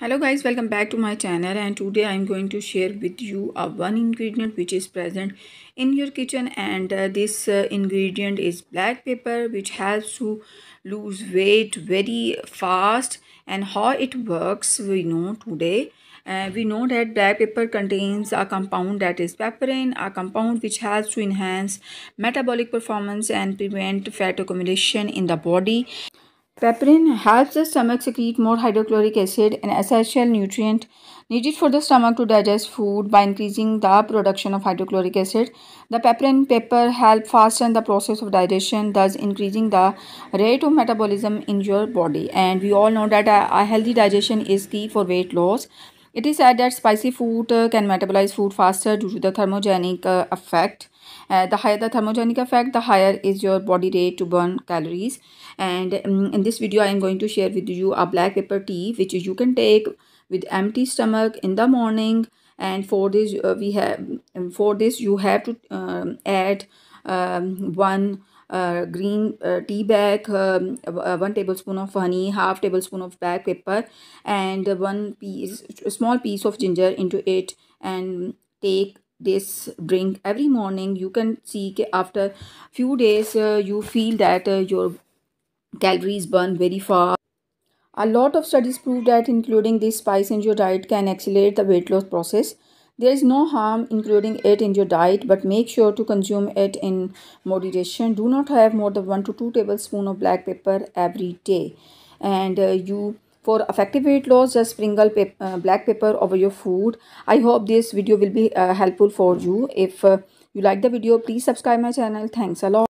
hello guys welcome back to my channel and today i'm going to share with you a one ingredient which is present in your kitchen and uh, this uh, ingredient is black pepper which helps to lose weight very fast and how it works we know today uh, we know that black pepper contains a compound that is piperin, a compound which helps to enhance metabolic performance and prevent fat accumulation in the body. Heparin helps the stomach secrete more hydrochloric acid, an essential nutrient needed for the stomach to digest food by increasing the production of hydrochloric acid. The heparin pepper help fasten the process of digestion, thus increasing the rate of metabolism in your body. And we all know that a, a healthy digestion is key for weight loss. It is said that spicy food uh, can metabolize food faster due to the thermogenic uh, effect. Uh, the higher the thermogenic effect, the higher is your body rate to burn calories. And um, in this video, I am going to share with you a black pepper tea which you can take with empty stomach in the morning. And for this, uh, we have um, for this you have to um, add um, one uh, green uh, tea bag, um, uh, 1 tablespoon of honey, half tablespoon of black pepper and 1 piece, small piece of ginger into it and take this drink every morning. You can see after few days uh, you feel that uh, your calories burn very fast. A lot of studies prove that including this spice in your diet can accelerate the weight loss process. There is no harm including it in your diet, but make sure to consume it in moderation. Do not have more than 1 to 2 tablespoon of black pepper every day. And uh, you for effective weight loss, just sprinkle pep uh, black pepper over your food. I hope this video will be uh, helpful for you. If uh, you like the video, please subscribe my channel. Thanks a lot.